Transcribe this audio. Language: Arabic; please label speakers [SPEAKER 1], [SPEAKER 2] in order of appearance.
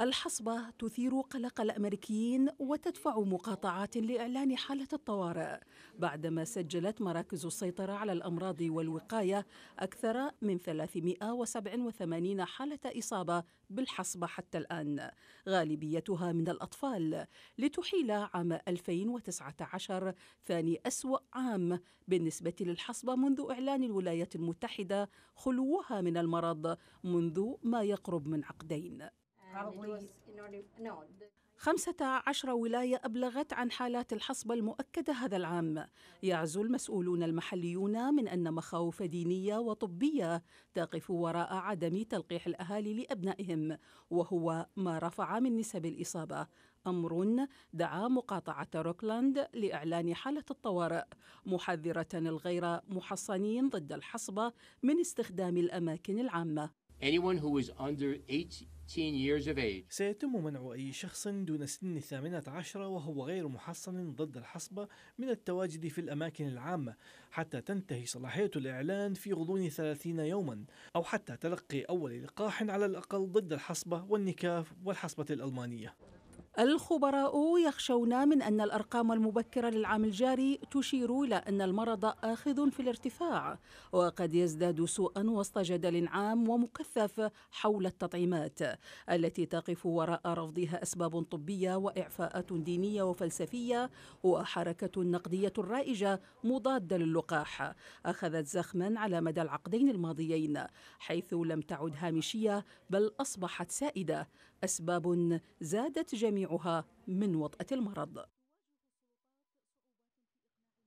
[SPEAKER 1] الحصبة تثير قلق الأمريكيين وتدفع مقاطعات لإعلان حالة الطوارئ بعدما سجلت مراكز السيطرة على الأمراض والوقاية أكثر من 387 حالة إصابة بالحصبة حتى الآن غالبيتها من الأطفال لتحيل عام 2019 ثاني أسوأ عام بالنسبة للحصبة منذ إعلان الولايات المتحدة خلوها من المرض منذ ما يقرب من عقدين خمسة عشر ولاية أبلغت عن حالات الحصبة المؤكدة هذا العام يعزو المسؤولون المحليون من أن مخاوف دينية وطبية تقف وراء عدم تلقيح الأهالي لأبنائهم وهو ما رفع من نسب الإصابة أمر دعا مقاطعة روكلاند لإعلان حالة الطوارئ محذرة الغير محصنين ضد الحصبة
[SPEAKER 2] من استخدام الأماكن العامة Anyone who is under 18 سيتم منع أي شخص دون سن الثامنة عشرة وهو غير محصن ضد الحصبة من التواجد في الأماكن العامة حتى تنتهي صلاحية الإعلان في غضون ثلاثين يوما أو حتى تلقي أول لقاح على الأقل ضد الحصبة والنكاف والحصبة الألمانية
[SPEAKER 1] الخبراء يخشون من أن الأرقام المبكرة للعام الجاري تشير إلى أن المرض آخذ في الارتفاع وقد يزداد سوءا وسط جدل عام ومكثف حول التطعيمات التي تقف وراء رفضها أسباب طبية وإعفاءات دينية وفلسفية وحركة نقدية رائجة مضادة للقاح أخذت زخما على مدى العقدين الماضيين حيث لم تعد هامشية بل أصبحت سائدة أسباب زادت جميع جميعها من وطأة المرض